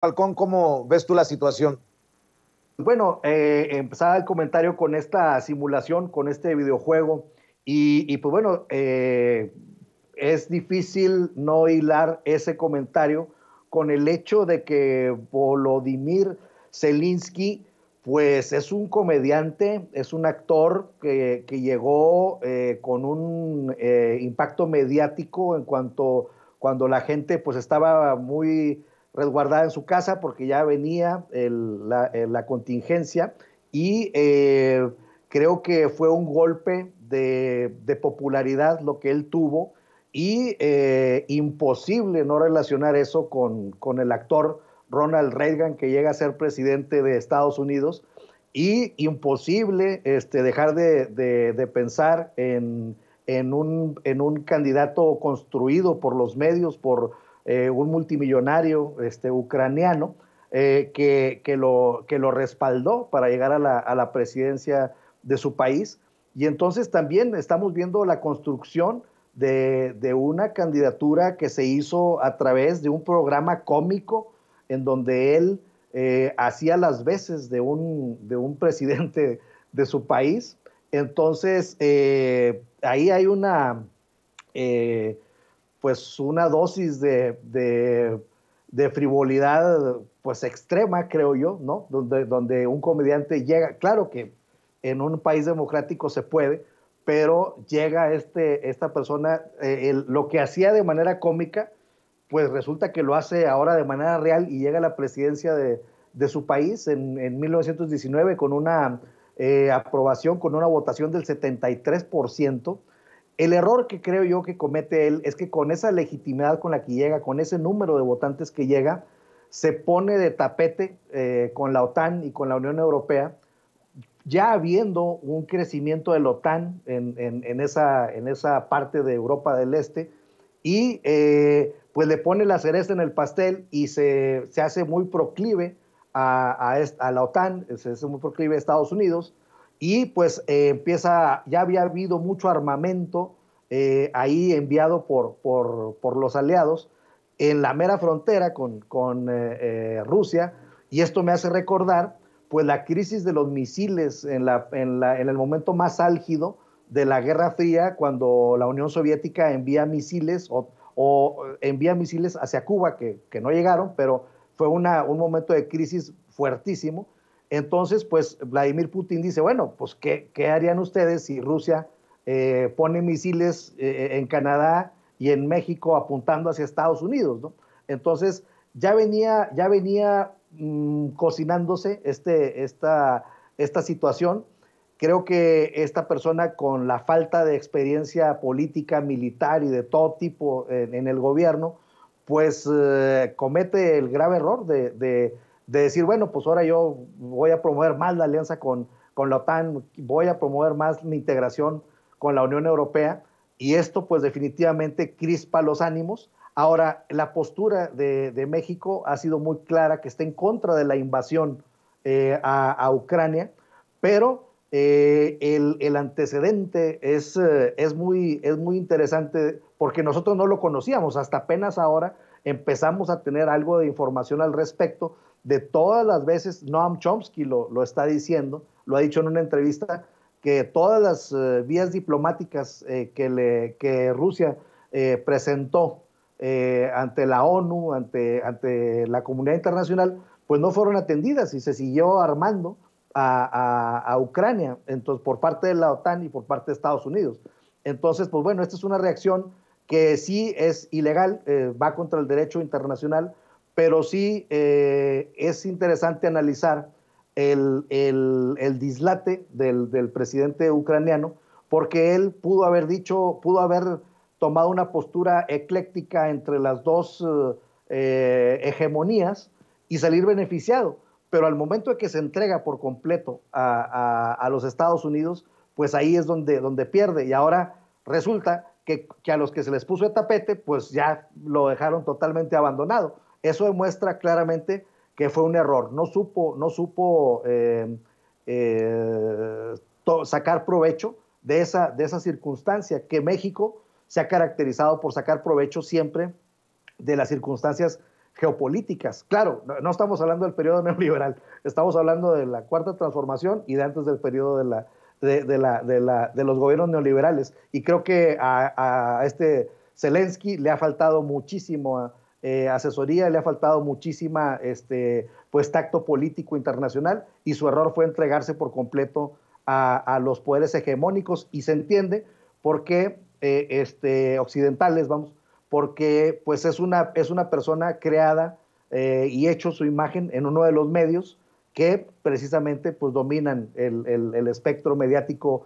Falcón, ¿cómo ves tú la situación? Bueno, eh, empezaba el comentario con esta simulación, con este videojuego, y, pues bueno, eh, es difícil no hilar ese comentario con el hecho de que Volodymyr Zelensky, pues es un comediante, es un actor que, llegó eh, con un impacto mediático en cuanto cuando la gente pues estaba muy resguardada en su casa porque ya venía eh, la, contingencia y eh, creo que fue un golpe de, popularidad lo que él tuvo y eh, imposible no relacionar eso con, el actor Ronald Reagan que llega a ser presidente de Estados Unidos y imposible este, dejar de, pensar en un candidato construido por los medios, por eh, un multimillonario este, ucraniano eh, que, lo, lo respaldó para llegar a la, presidencia de su país. Y entonces también estamos viendo la construcción de, una candidatura que se hizo a través de un programa cómico en donde él eh, hacía las veces de un, de un, presidente de su país. Entonces, ahí hay una, pues una dosis de, frivolidad pues extrema, creo yo, ¿no? Donde, donde un comediante llega, claro que en un país democrático se puede, pero llega este, esta persona, eh, lo que hacía de manera cómica, pues resulta que lo hace ahora de manera real y llega a la presidencia de, su país en, en 1919 con una eh, aprobación, con una votación del 73%, el error que creo yo que comete él es que con esa legitimidad con la que llega, con ese número de votantes que llega, se pone de tapete eh, con la OTAN y con la Unión Europea, ya habiendo un crecimiento de la OTAN en, esa, en esa, parte de Europa del Este, y eh, pues le pone la cereza en el pastel y se, hace muy proclive a, a la OTAN, se hace muy proclive a Estados Unidos, y pues eh, empieza, ya había habido mucho armamento eh, ahí enviado por, los aliados en la mera frontera con, con eh, Rusia, y esto me hace recordar pues la crisis de los misiles en, el momento más álgido de la Guerra Fría, cuando la Unión Soviética envía misiles o, envía misiles hacia Cuba, que, no llegaron, pero fue un momento de crisis fuertísimo. Entonces, pues Vladimir Putin dice, bueno, pues ¿qué, harían ustedes si Rusia eh, pone misiles eh, eh, en Canadá y en México apuntando hacia Estados Unidos? ¿no? Entonces, ya venía, ya venía mm, cocinándose este, esta, esta situación. Creo que esta persona con la falta de experiencia política, militar y de todo tipo en, el gobierno, pues comete el grave error de de decir, bueno, pues ahora yo voy a promover más la alianza con, la OTAN, voy a promover más la integración con la Unión Europea, y esto pues definitivamente crispa los ánimos. Ahora, la postura de, México ha sido muy clara, que está en contra de la invasión eh, a, Ucrania, pero eh, el, antecedente es, eh, es, muy, es muy interesante porque nosotros no lo conocíamos, hasta apenas ahora empezamos a tener algo de información al respecto de todas las veces, Noam Chomsky lo, lo está diciendo, lo ha dicho en una entrevista, que todas las eh, vías diplomáticas eh, que, le, Rusia eh, presentó ante la ONU, ante, ante, la comunidad internacional, pues no fueron atendidas y se siguió armando a, Ucrania, entonces por parte de la OTAN y por parte de Estados Unidos. Entonces, pues bueno, esta es una reacción que sí es ilegal, va contra el derecho internacional, pero sí eh, es interesante analizar el, dislate del, presidente ucraniano, porque él pudo haber dicho, pudo haber tomado una postura ecléctica entre las dos eh, hegemonías y salir beneficiado. Pero al momento de que se entrega por completo a, los Estados Unidos, pues ahí es donde, donde pierde. Y ahora resulta que, que, a los que se les puso el tapete, pues ya lo dejaron totalmente abandonado. Eso demuestra claramente que fue un error. No supo, no supo eh, eh, sacar provecho de esa, de circunstancia que México se ha caracterizado por sacar provecho siempre de las circunstancias geopolíticas. Claro, no, estamos hablando del periodo neoliberal, estamos hablando de la cuarta transformación y de antes del periodo de, la, de, los gobiernos neoliberales. Y creo que a, este Zelensky le ha faltado muchísimo eh, asesoría, le ha faltado muchísima este, pues, tacto político internacional y su error fue entregarse por completo a, los poderes hegemónicos y se entiende por qué eh, este, occidentales, vamos, porque pues, es, una, es una persona creada eh, y hecho su imagen en uno de los medios que precisamente pues, dominan el espectro mediático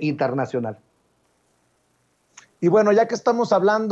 internacional. Y bueno, ya que estamos hablando...